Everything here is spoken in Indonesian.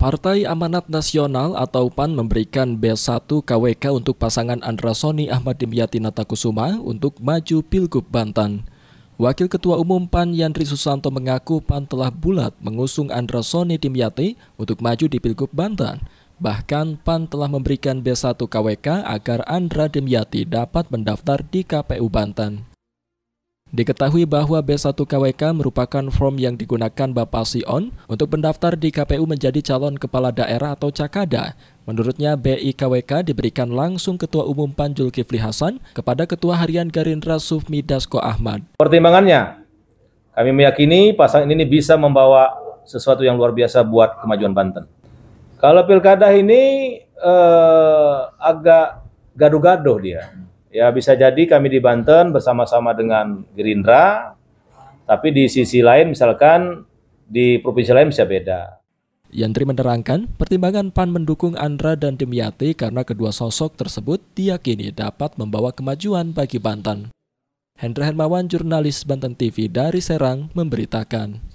Partai Amanat Nasional atau PAN memberikan B1 KWK untuk pasangan Andra Soni Ahmad Dimyati Natakusuma untuk maju Pilgub Banten. Wakil Ketua Umum PAN Yandri Susanto mengaku PAN telah bulat mengusung Andra Soni Dimyati untuk maju di Pilgub Banten. Bahkan PAN telah memberikan B1 KWK agar Andra Dimyati dapat mendaftar di KPU Banten. Diketahui bahwa B1 KWK merupakan form yang digunakan Bapak Sion untuk mendaftar di KPU menjadi calon kepala daerah atau cakada. Menurutnya, BI KWK diberikan langsung Ketua Umum Panjul Kifli Hasan kepada Ketua Harian Gerindra Sufmi Dasko Ahmad. Pertimbangannya, kami meyakini pasangan ini bisa membawa sesuatu yang luar biasa buat kemajuan Banten. Kalau pilkada ini eh, agak gaduh-gaduh dia Ya bisa jadi kami di Banten bersama-sama dengan Gerindra, tapi di sisi lain misalkan di provinsi lain bisa beda. Yantri menerangkan, pertimbangan PAN mendukung Andra dan Dimyati karena kedua sosok tersebut diyakini dapat membawa kemajuan bagi Banten. Hendra Hermawan, jurnalis Banten TV dari Serang, memberitakan.